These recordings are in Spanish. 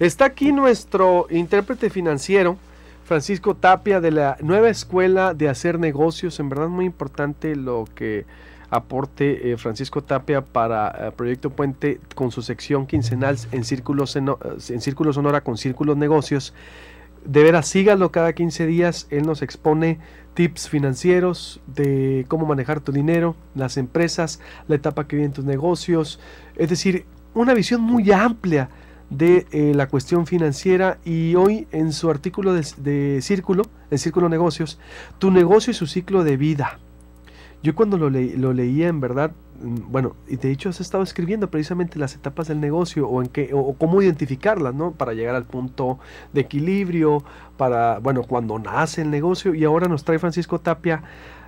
Está aquí nuestro intérprete financiero, Francisco Tapia, de la nueva escuela de hacer negocios. En verdad, muy importante lo que aporte eh, Francisco Tapia para eh, Proyecto Puente con su sección quincenal en Círculos, eh, en, Círculo Sonora con Círculos Negocios. De veras, sígalo cada 15 días. Él nos expone tips financieros de cómo manejar tu dinero, las empresas, la etapa que viene tus negocios. Es decir, una visión muy amplia de eh, la cuestión financiera y hoy en su artículo de, Círculo, en Círculo Negocios, tu negocio y su ciclo de vida. Yo cuando lo, lo leía en verdad, mm, bueno, y de hecho has estado escribiendo precisamente las etapas del negocio o en qué, o, cómo identificarlas, ¿no? Para llegar al punto de equilibrio, para, bueno, cuando nace el negocio y ahora nos trae Francisco Tapia.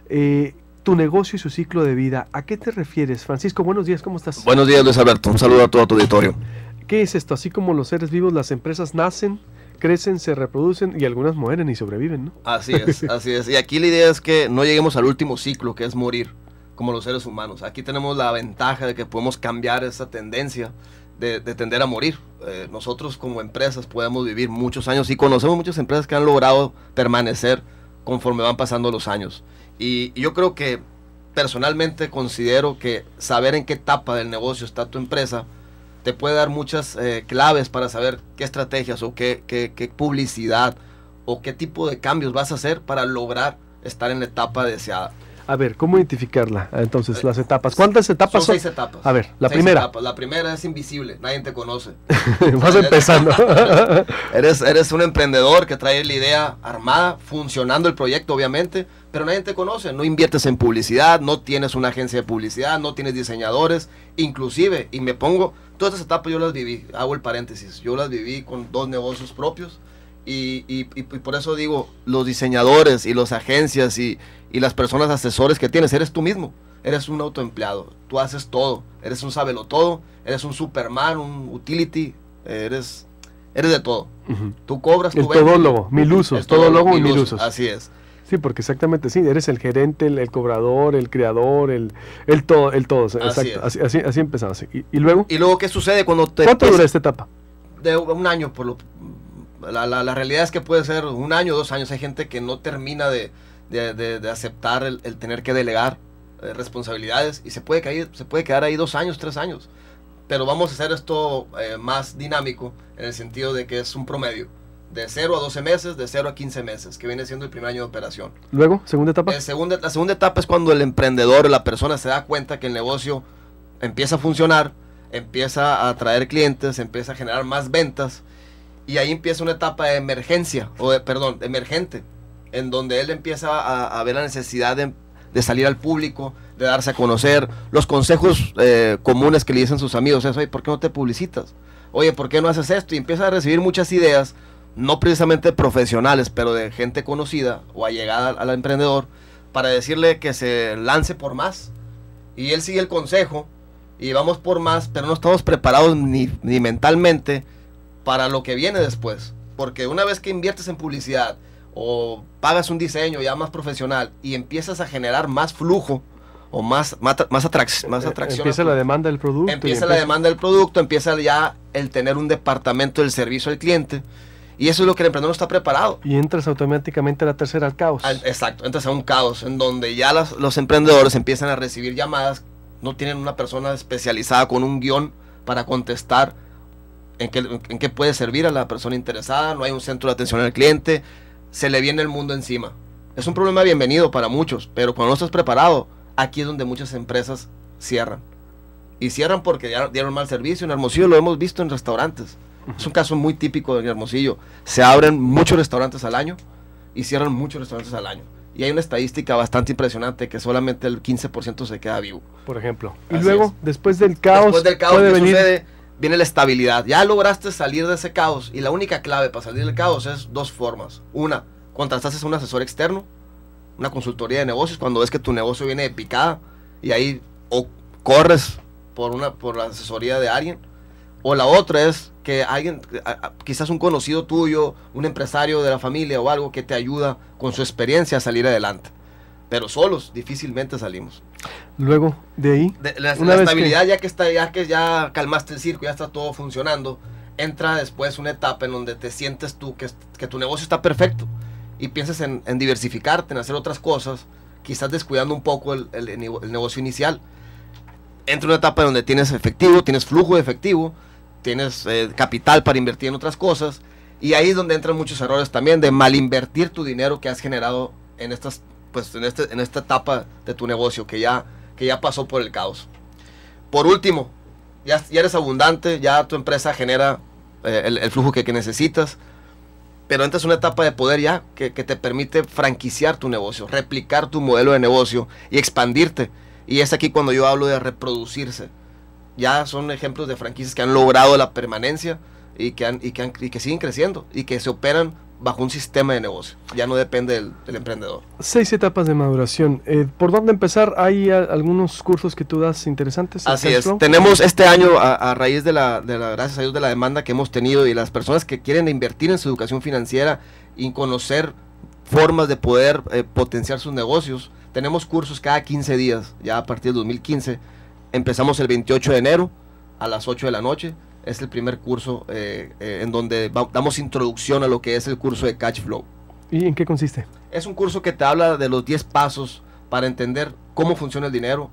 Eh, tu negocio y su ciclo de vida. ¿A qué te refieres? Francisco, buenos días, ¿cómo estás? Buenos días, Luis Alberto. Un saludo a todo tu auditorio. ¿Qué es esto? Así como los seres vivos, las empresas nacen, crecen, se reproducen y algunas mueren y sobreviven, ¿no? Así es, así es. Y aquí la idea es que no lleguemos al último ciclo, que es morir, como los seres humanos. Aquí tenemos la ventaja de que podemos cambiar esa tendencia de, tender a morir. Eh, nosotros como empresas podemos vivir muchos años y conocemos muchas empresas que han logrado permanecer conforme van pasando los años. y yo creo que personalmente considero que saber en qué etapa del negocio está tu empresa te puede dar muchas eh, claves para saber qué estrategias o qué, publicidad o qué tipo de cambios vas a hacer para lograr estar en la etapa deseada. A ver, ¿cómo identificarla? Ah, entonces, las etapas. ¿Cuántas etapas son? Seis etapas. A ver, la primera. La primera es invisible, nadie te conoce. Vas empezando. eres, eres un emprendedor que trae la idea armada, funcionando el proyecto, obviamente, pero nadie te conoce. No inviertes en publicidad, no tienes una agencia de publicidad, no tienes diseñadores, inclusive, y me pongo, todas esas etapas yo las viví, hago el paréntesis, yo las viví con dos negocios propios y, y, y, por eso digo, los diseñadores y las agencias y, las personas asesores que tienes, eres tú mismo. Eres un autoempleado. Tú haces todo. Eres un sabelotodo todo. Eres un Superman, un utility. Eres, eres de todo. Tú cobras, tu El mil usos. es todólogo, mil usos. Así es. Sí, porque exactamente sí, eres el gerente, el, cobrador, el creador, el, el todo, el todo. Así Así, así, así, empezamos. Y, luego? ¿Y luego qué sucede cuando te... ¿Cuánto pues, dura esta etapa? De un año por lo la, realidad es que puede ser un año, dos años. Hay gente que no termina de, aceptar el, tener que delegar eh, responsabilidades y se puede, caer, se puede quedar ahí dos años, tres años. Pero vamos a hacer esto eh, más dinámico en el sentido de que es un promedio. De 0 a 12 meses, de 0 a 15 meses, que viene siendo el primer año de operación. Luego, segunda etapa. Eh, segunda, la segunda etapa es cuando el emprendedor, la persona se da cuenta que el negocio empieza a funcionar, empieza a atraer clientes, empieza a generar más ventas y ahí empieza una etapa de emergencia, o perdón, emergente, en donde él empieza a, ver la necesidad de, salir al público, de darse a conocer, los consejos eh, comunes que le dicen sus amigos, es, oye, ¿por qué no te publicitas? Oye, ¿por qué no haces esto? Y empieza a recibir muchas ideas, no precisamente profesionales, pero de gente conocida o allegada al, emprendedor, para decirle que se lance por más. Y él sigue el consejo y vamos por más, pero no estamos preparados ni, ni mentalmente para lo que viene después. Porque una vez que inviertes en publicidad o pagas un diseño ya más profesional y empiezas a generar más flujo o más, más, eh, atracción. Empieza la demanda del producto. Empieza, la demanda del producto, empieza ya el tener un departamento del servicio al cliente. Y eso es lo que el emprendedor no está preparado. Y entras automáticamente a la tercera al caos. exacto, entras a un caos en donde ya los emprendedores empiezan a recibir llamadas, no tienen una persona especializada con un guión para contestar en qué, puede servir a la persona interesada, no hay un centro de atención al cliente, se le viene el mundo encima. Es un problema bienvenido para muchos, pero cuando no estás preparado, aquí es donde muchas empresas cierran. Y cierran porque dieron mal servicio. En Hermosillo lo hemos visto en restaurantes. Es un caso muy típico de Hermosillo. Se abren muchos restaurantes al año y cierran muchos restaurantes al año. Y hay una estadística bastante impresionante que solamente el 15% se queda vivo. Por ejemplo. y luego, después del caos, después del caos puede venir sucede? viene la estabilidad. Ya lograste salir de ese caos y la única clave para salir del caos es dos formas. Una, contrataste a un asesor externo, una consultoría de negocios cuando ves que tu negocio viene de picada y ahí o corres por una por la asesoría de alguien o la otra es que alguien quizás un conocido tuyo, un empresario de la familia o algo que te ayuda con su experiencia a salir adelante pero solos difícilmente salimos. Luego, de ahí. la, estabilidad, ya que está, ya que ya calmaste el circo, ya está todo funcionando, entra después una etapa en donde te sientes tú que, que tu negocio está perfecto y piensas en, diversificarte, en hacer otras cosas, quizás descuidando un poco el, negocio inicial. Entra una etapa donde tienes efectivo, tienes flujo de efectivo, tienes eh, capital para invertir en otras cosas, y ahí es donde entran muchos errores también de mal invertir tu dinero que has generado en estas pues, este, en, esta etapa de tu negocio que ya, que ya pasó por el caos. Por último, ya, ya eres abundante, ya tu empresa genera eh, el, flujo que, necesitas, pero entonces una etapa de poder ya que, te permite franquiciar tu negocio, replicar tu modelo de negocio y expandirte. Y es aquí cuando yo hablo de reproducirse. Ya son ejemplos de franquicias que han logrado la permanencia y que, y que siguen creciendo y que se operan bajo un sistema de negocio, ya no depende del, emprendedor. Seis etapas de maduración. Eh, ¿Por dónde empezar? ¿Hay eh, algunos cursos que tú das interesantes? Así es. Tenemos este año, a, raíz de la, gracias a Dios, de la demanda que hemos tenido y las personas que quieren invertir en su educación financiera y conocer formas de poder eh, potenciar sus negocios, tenemos cursos cada 15 días, ya a partir del 2015. Empezamos el 28 de enero a las 8 de la noche es el primer curso eh, eh, en donde damos introducción a lo que es el curso de Cash Flow. ¿Y en qué consiste? Es un curso que te habla de los 10 pasos para entender cómo funciona el dinero,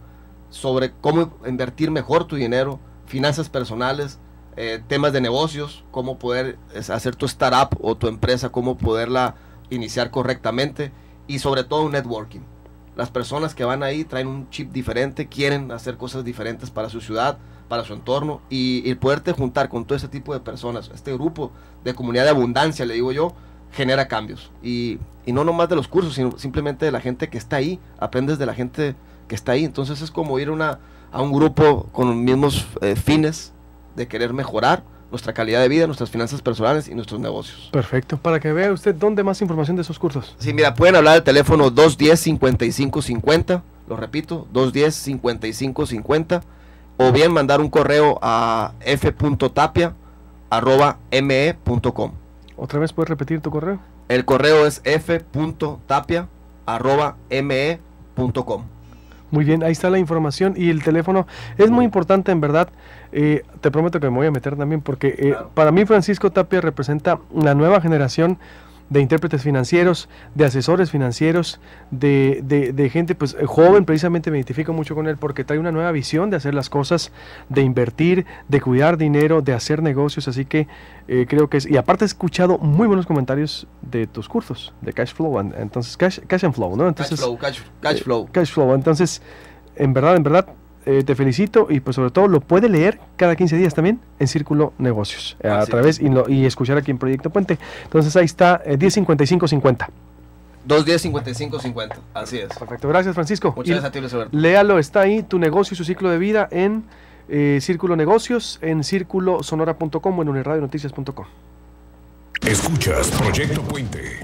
sobre cómo invertir mejor tu dinero, finanzas personales, eh, temas de negocios, cómo poder hacer tu startup o tu empresa, cómo poderla iniciar correctamente y sobre todo networking. Las personas que van ahí traen un chip diferente, quieren hacer cosas diferentes para su ciudad, para su entorno y, el poderte juntar con todo ese tipo de personas, este grupo de comunidad de abundancia, le digo yo, genera cambios. Y, y no nomás de los cursos, sino simplemente de la gente que está ahí, aprendes de la gente que está ahí. Entonces es como ir a un grupo con los mismos eh, fines de querer mejorar, nuestra calidad de vida, nuestras finanzas personales y nuestros negocios. Perfecto. Para que vea usted dónde más información de esos cursos. Sí, mira, pueden hablar al teléfono 210-5550, lo repito, 210-5550, o bien mandar un correo a f.tapia.me.com. ¿Otra vez puedes repetir tu correo? El correo es f.tapia.me.com. Muy bien, ahí está la información y el teléfono. Es muy importante, en verdad. Eh, te prometo que me voy a meter también porque eh, para mí Francisco Tapia representa la nueva generación de intérpretes financieros, de asesores financieros, de, gente pues, eh, joven, precisamente me identifico mucho con él porque trae una nueva visión de hacer las cosas, de invertir, de cuidar dinero, de hacer negocios, así que eh, creo que es, y aparte he escuchado muy buenos comentarios de tus cursos, de Cash Flow, entonces Cash, cash and Flow, ¿no? cash Flow, Cash, eh, Flow. cash Flow, entonces, en verdad, en verdad, eh, te felicito y pues sobre todo lo puede leer cada 15 días también en Círculo Negocios eh, a través y, escuchar aquí en Proyecto Puente. Entonces ahí está eh, 105550. 55 50 Así es. Perfecto. Gracias, Francisco. Muchas gracias a ti, Luis Léalo, está ahí, tu negocio y su ciclo de vida en eh, Círculo Negocios, en círculosonora.com o en unirradionoticias.com. Escuchas Proyecto Puente.